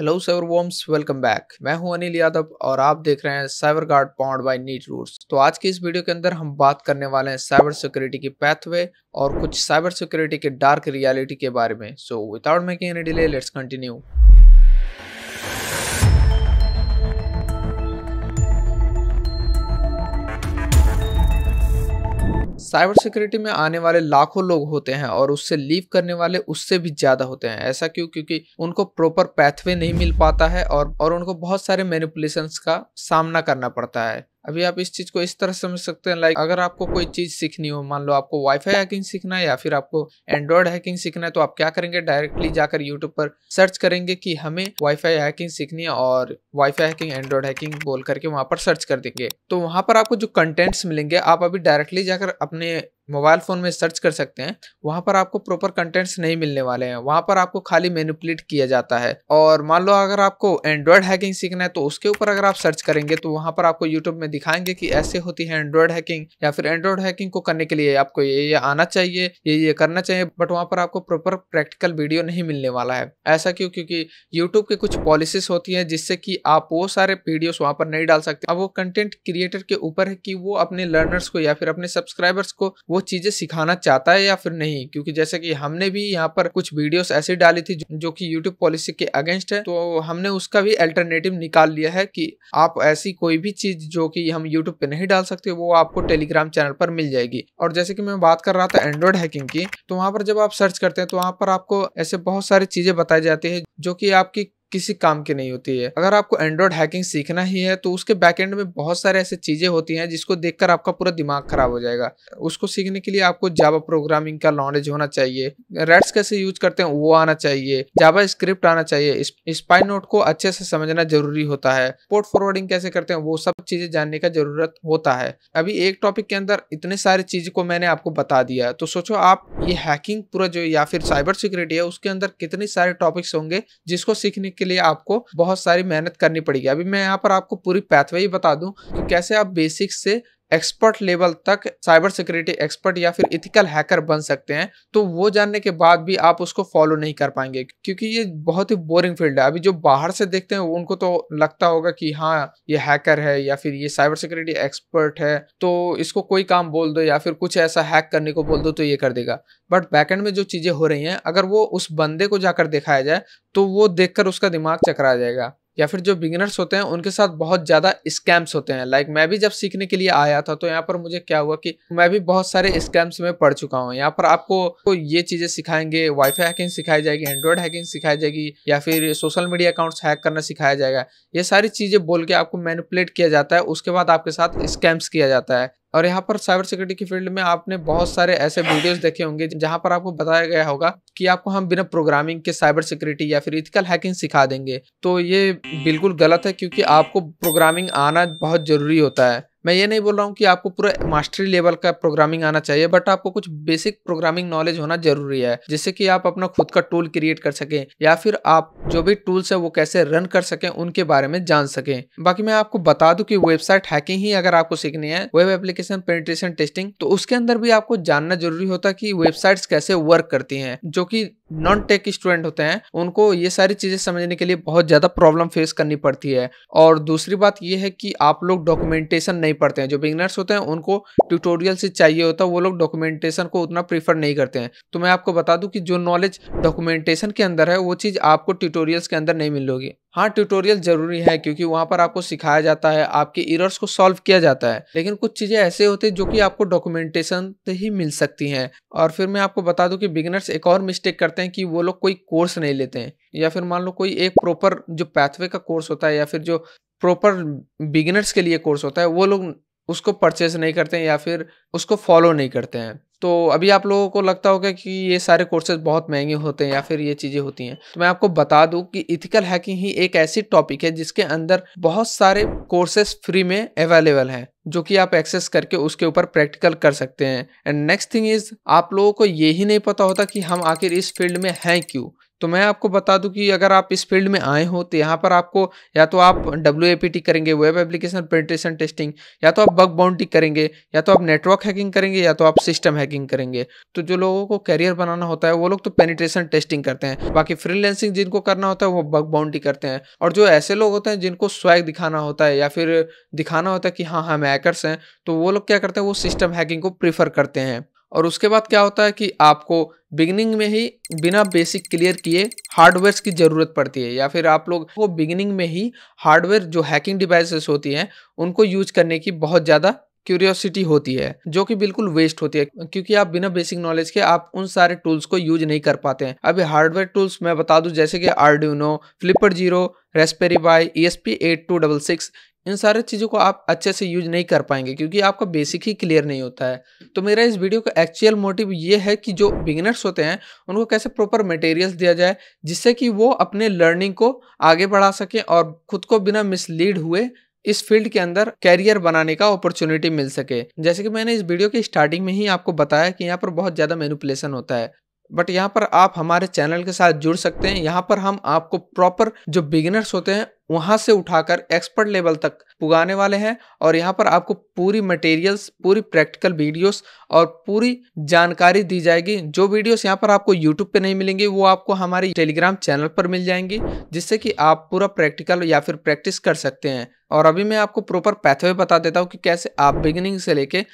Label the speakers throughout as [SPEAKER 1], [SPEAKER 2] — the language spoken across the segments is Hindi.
[SPEAKER 1] hello cyber worms welcome back मैं हूं अनिल यादव और आप देख रहे हैं cyber guard pond by neat roots तो आज की इस वीडियो के अंदर हम बात करने वाले हैं साइबर सिक्योरिटी की पैथवे और कुछ साइबर सिक्योरिटी के डार्क रियलिटी के बारे में so without making any delay let's continue cyber security में आने वाले लाखों लोग होते हैं और उससे लीव करने वाले उससे भी ज्यादा होते हैं ऐसा क्यों क्योंकि उनको प्रॉपर पैथवे नहीं मिल पाता है और और उनको बहुत सारे मैनिपुलेशंस का सामना करना पड़ता है अभी आप इस चीज़ को इस तरह समझ सकते हैं लाइक अगर आपको कोई चीज़ सीखनी हो मान लो आपको वाईफाई हैकिंग सीखना है या फिर आपको एंड्रॉयड हैकिंग सीखना है तो आप क्या करेंगे डायरेक्टली जाकर यूट्यूब पर सर्च करेंगे कि हमें वाईफाई हैकिंग सीखनी है और वाईफाई हैकिंग एंड्रॉयड हैकिंग बोल करके वहाँ पर सर्च कर देंगे तो वहां पर आपको जो कंटेंट्स मिलेंगे आप अभी डायरेक्टली जाकर अपने मोबाइल फ़ोन में सर्च कर सकते हैं वहाँ पर आपको प्रॉपर कंटेंट्स नहीं मिलने वाले हैं वहाँ पर आपको खाली मेनुपलेट किया जाता है और मान लो अगर आपको एंड्रॉयड हैकिंग सीखना है तो उसके ऊपर अगर आप सर्च करेंगे तो वहाँ पर आपको यूट्यूब में दिखाएंगे कि ऐसे होती है एंड्रॉयड हैकिंग या फिर एंड्रॉयड हैकिंग को करने के लिए आपको ये ये आना चाहिए ये ये करना चाहिए बट वहाँ पर आपको प्रॉपर प्रैक्टिकल वीडियो नहीं मिलने वाला है ऐसा क्यों क्योंकि यूट्यूब के कुछ पॉलिसीज होती हैं जिससे कि आप वो सारे वीडियोज वहाँ पर नहीं डाल सकते अब वो कंटेंट क्रिएटर के ऊपर है कि वो अपने लर्नर्स को या फिर अपने सब्सक्राइबर्स को वो चीज़ें सिखाना चाहता है या फिर नहीं क्योंकि जैसे कि हमने भी यहाँ पर कुछ वीडियोस ऐसी डाली थी जो कि YouTube पॉलिसी के अगेंस्ट है तो हमने उसका भी अल्टरनेटिव निकाल लिया है कि आप ऐसी कोई भी चीज़ जो कि हम YouTube पे नहीं डाल सकते वो आपको टेलीग्राम चैनल पर मिल जाएगी और जैसे कि मैं बात कर रहा था एंड्रॉइड हैकिंग की तो वहाँ पर जब आप सर्च करते हैं तो वहाँ पर आपको ऐसे बहुत सारी चीज़ें बताई जाती है जो कि आपकी किसी काम की नहीं होती है अगर आपको एंड्रॉयड हैकिंग सीखना ही है तो उसके बैकएंड में बहुत सारे ऐसे चीजें होती हैं जिसको देखकर आपका पूरा दिमाग खराब हो जाएगा उसको सीखने के लिए आपको जावा प्रोग्रामिंग का नॉलेज होना चाहिए रेड्स कैसे यूज करते हैं वो आना चाहिए जावा स्क्रिप्ट आना चाहिए स्पाइन नोट को अच्छे से समझना जरूरी होता है पोर्ट फॉरवर्डिंग कैसे करते हैं वो सब चीजें जानने का जरूरत होता है अभी एक टॉपिक के अंदर इतने सारी चीज को मैंने आपको बता दिया तो सोचो आप ये हैकिंग पूरा जो या फिर साइबर सिक्योरिटी है उसके अंदर कितने सारे टॉपिक्स होंगे जिसको सीखने के इसके लिए आपको बहुत सारी मेहनत करनी पड़ेगी अभी मैं यहाँ पर आपको पूरी पैथवे ही बता दूँ कि कैसे आप बेसिक्स से एक्सपर्ट लेवल तक साइबर सिक्योरिटी एक्सपर्ट या फिर इथिकल हैकर बन सकते हैं तो वो जानने के बाद भी आप उसको फॉलो नहीं कर पाएंगे क्योंकि ये बहुत ही बोरिंग फील्ड है अभी जो बाहर से देखते हैं उनको तो लगता होगा कि हाँ ये हैकर है या फिर ये साइबर सिक्योरिटी एक्सपर्ट है तो इसको कोई काम बोल दो या फिर कुछ ऐसा हैक करने को बोल दो तो ये कर देगा बट बैकेंड में जो चीज़ें हो रही हैं अगर वो उस बंदे को जाकर दिखाया जाए तो वो देखकर उसका दिमाग चकरा जाएगा या फिर जो बिगिनर्स होते हैं उनके साथ बहुत ज़्यादा स्कैम्स होते हैं लाइक like, मैं भी जब सीखने के लिए आया था तो यहाँ पर मुझे क्या हुआ कि मैं भी बहुत सारे स्कैम्स में पड़ चुका हूँ यहाँ पर आपको तो ये चीज़ें सिखाएंगे वाईफाई हैकिंग सिखाई जाएगी एंड्रॉयड हैकिंग सिखाई जाएगी या फिर सोशल मीडिया अकाउंट्स हैक करना सिखाया जाएगा ये सारी चीज़ें बोल के आपको मैनिपुलेट किया जाता है उसके बाद आपके साथ स्कैम्स किया जाता है और यहाँ पर साइबर सिक्योरिटी की फील्ड में आपने बहुत सारे ऐसे वीडियोस देखे होंगे जहाँ पर आपको बताया गया होगा कि आपको हम बिना प्रोग्रामिंग के साइबर सिक्योरिटी या फिर इथिकल हैकिंग सिखा देंगे तो ये बिल्कुल गलत है क्योंकि आपको प्रोग्रामिंग आना बहुत ज़रूरी होता है मैं ये नहीं बोल रहा हूँ कि आपको पूरा मास्टरी लेवल का प्रोग्रामिंग आना चाहिए बट आपको कुछ बेसिक प्रोग्रामिंग नॉलेज होना जरूरी है जिससे कि आप अपना खुद का टूल क्रिएट कर सकें या फिर आप जो भी टूल्स है वो कैसे रन कर सकें उनके बारे में जान सकें बाकी मैं आपको बता दूं कि वेबसाइट हैकिंग ही अगर आपको सीखनी है वेब एप्लीकेशन पेनिट्रेशन टेस्टिंग तो उसके अंदर भी आपको जानना जरूरी होता है कि वेबसाइट्स कैसे वर्क करती हैं जो कि नॉन टेक स्टूडेंट होते हैं उनको ये सारी चीज़ें समझने के लिए बहुत ज़्यादा प्रॉब्लम फेस करनी पड़ती है और दूसरी बात ये है कि आप लोग डॉक्यूमेंटेशन नहीं पढ़ते हैं जो बिगनर्स होते हैं उनको ट्यूटोरियल से चाहिए होता है वो लोग डॉक्यूमेंटेशन को उतना प्रीफर नहीं करते हैं तो मैं आपको बता दूँ कि जो नॉलेज डॉक्यूमेंटेशन के अंदर है वो चीज़ आपको ट्यूटोरियल्स के अंदर नहीं मिलोगी हाँ ट्यूटोरियल जरूरी है क्योंकि वहाँ पर आपको सिखाया जाता है आपके इरर्स को सॉल्व किया जाता है लेकिन कुछ चीज़ें ऐसे होती हैं जो कि आपको डॉक्यूमेंटेशन से ही मिल सकती हैं और फिर मैं आपको बता दूं कि बिगनर्स एक और मिस्टेक करते हैं कि वो लोग कोई कोर्स नहीं लेते हैं या फिर मान लो कोई एक प्रॉपर जो पैथवे का कोर्स होता है या फिर जो प्रॉपर बिगिनर्स के लिए कोर्स होता है वो लोग उसको परचेज नहीं करते हैं या फिर उसको फॉलो नहीं करते हैं तो अभी आप लोगों को लगता होगा कि ये सारे कोर्सेज बहुत महंगे होते हैं या फिर ये चीज़ें होती हैं तो मैं आपको बता दूं कि इथिकल हैकिंग ही एक ऐसी टॉपिक है जिसके अंदर बहुत सारे कोर्सेज फ्री में अवेलेबल हैं जो कि आप एक्सेस करके उसके ऊपर प्रैक्टिकल कर सकते हैं एंड नेक्स्ट थिंग इज़ आप लोगों को ये ही नहीं पता होता कि हम आखिर इस फील्ड में हैं क्यों तो मैं आपको बता दूं कि अगर आप इस फील्ड में आए हो तो यहाँ पर आपको या तो आप डब्ल्यू करेंगे वेब एप्लीकेशन पेनिट्रेशन टेस्टिंग या तो आप बग बाउंड्री करेंगे या तो आप नेटवर्क हैकिंग करेंगे या तो आप सिस्टम हैकिंग करेंगे तो जो लोगों को करियर बनाना होता है वो लोग तो पेनिट्रेशन टेस्टिंग करते हैं बाकी फ्रीलैंसिंग जिनको करना होता है वो बग बाउंड्री करते हैं और जो ऐसे लोग होते हैं जिनको स्वैग दिखाना होता है या फिर दिखाना होता है कि हाँ हम हाँ, हैकर्स हैं तो वो लोग क्या करते हैं वो सिस्टम हैकिंग को प्रीफर करते हैं और उसके बाद क्या होता है कि आपको बिगनिंग में ही बिना बेसिक क्लियर किए हार्डवेयर की ज़रूरत पड़ती है या फिर आप लोग को बिगनिंग में ही हार्डवेयर जो हैकिंग डिवाइसेस होती हैं उनको यूज करने की बहुत ज़्यादा क्यूरियोसिटी होती है जो कि बिल्कुल वेस्ट होती है क्योंकि आप बिना बेसिक नॉलेज के आप उन सारे टूल्स को यूज नहीं कर पाते हैं अभी हार्डवेयर टूल्स मैं बता दूं जैसे कि Arduino Flipper Zero Raspberry Pi E S P eight two double six इन सारे चीज़ों को आप अच्छे से यूज नहीं कर पाएंगे क्योंकि आपका बेसिक ही क्लियर नहीं होता है तो मेरा इस वीडियो का एक्चुअल मोटिव ये है कि जो बिगिनर्स होते हैं उनको कैसे प्रॉपर मटेरियल्स दिया जाए जिससे कि वो अपने लर्निंग को आगे बढ़ा सकें और खुद को बिना मिसलीड हुए इस फील्ड के अंदर कैरियर बनाने का अपॉर्चुनिटी मिल सके जैसे कि मैंने इस वीडियो के स्टार्टिंग में ही आपको बताया कि यहाँ पर बहुत ज़्यादा मेनुपलेसन होता है बट यहाँ पर आप हमारे चैनल के साथ जुड़ सकते हैं यहाँ पर हम आपको प्रॉपर जो बिगिनर्स होते हैं वहाँ से उठाकर एक्सपर्ट लेवल तक पुगाने वाले हैं और यहाँ पर आपको पूरी मटेरियल्स पूरी प्रैक्टिकल वीडियोस और पूरी जानकारी दी जाएगी जो वीडियोस यहाँ पर आपको यूट्यूब पे नहीं मिलेंगी वो आपको हमारे टेलीग्राम चैनल पर मिल जाएंगी जिससे कि आप पूरा प्रैक्टिकल या फिर प्रैक्टिस कर सकते हैं और अभी मैं आपको प्रॉपर पैथवे बता देता हूँ कि कैसे आप बिगिनिंग से लेके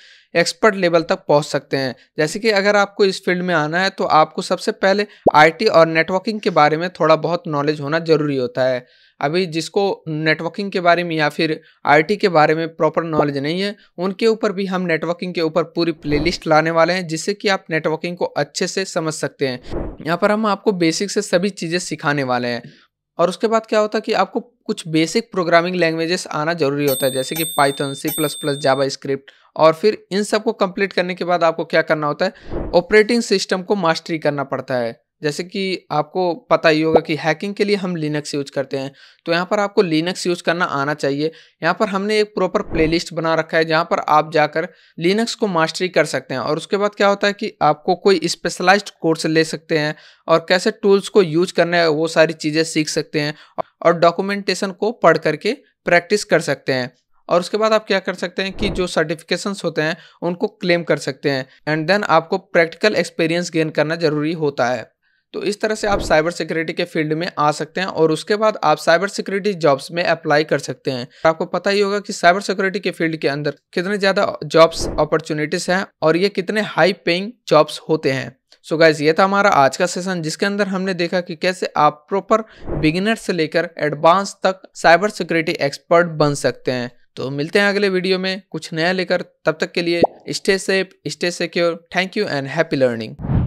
[SPEAKER 1] एक्सपर्ट लेवल तक पहुंच सकते हैं जैसे कि अगर आपको इस फील्ड में आना है तो आपको सबसे पहले आईटी और नेटवर्किंग के बारे में थोड़ा बहुत नॉलेज होना ज़रूरी होता है अभी जिसको नेटवर्किंग के बारे में या फिर आईटी के बारे में प्रॉपर नॉलेज नहीं है उनके ऊपर भी हम नेटवर्किंग के ऊपर पूरी प्लेलिस्ट लाने वाले हैं जिससे कि आप नेटवर्किंग को अच्छे से समझ सकते हैं यहाँ पर हम आपको बेसिक से सभी चीज़ें सिखाने वाले हैं और उसके बाद क्या होता है कि आपको कुछ बेसिक प्रोग्रामिंग लैंग्वेजेस आना जरूरी होता है जैसे कि Python C plus plus JavaScript और फिर इन सब को कंप्लीट करने के बाद आपको क्या करना होता है ऑपरेटिंग सिस्टम को मास्टरी करना पड़ता है जैसे कि आपको पता ही होगा कि हैकिंग के लिए हम लिनक्स यूज करते हैं तो यहाँ पर आपको लिनक्स यूज करना आना चाहिए यहाँ पर हमने एक प्रॉपर प्लेलिस्ट बना रखा है जहाँ पर आप जाकर लिनक्स को मास्टरी कर सकते हैं और उसके बाद क्या होता है कि आपको कोई स्पेशलाइज्ड कोर्स ले सकते हैं और कैसे टूल्स को यूज करना है वो सारी चीज़ें सीख सकते हैं और डॉक्यूमेंटेशन को पढ़ करके प्रैक्टिस कर सकते हैं और उसके बाद आप क्या कर सकते हैं कि जो सर्टिफिकेशंस होते हैं उनको क्लेम कर सकते हैं एंड देन आपको प्रैक्टिकल एक्सपीरियंस गेन करना ज़रूरी होता है तो इस तरह से आप साइबर सिक्योरिटी के फील्ड में आ सकते हैं और उसके बाद आप साइबर सिक्योरिटी जॉब्स में अप्लाई कर सकते हैं आपको पता ही होगा कि साइबर सिक्योरिटी के फील्ड के अंदर कितने ज़्यादा जॉब्स अपॉर्चुनिटीज़ हैं और ये कितने हाई पेइंग जॉब्स होते हैं सो so गाइज ये था हमारा आज का सेशन जिसके अंदर हमने देखा कि कैसे आप प्रॉपर बिगिनर से लेकर एडवांस तक साइबर सिक्योरिटी एक्सपर्ट बन सकते हैं तो मिलते हैं अगले वीडियो में कुछ नया लेकर तब तक के लिए stay safe stay secure thank you and happy learning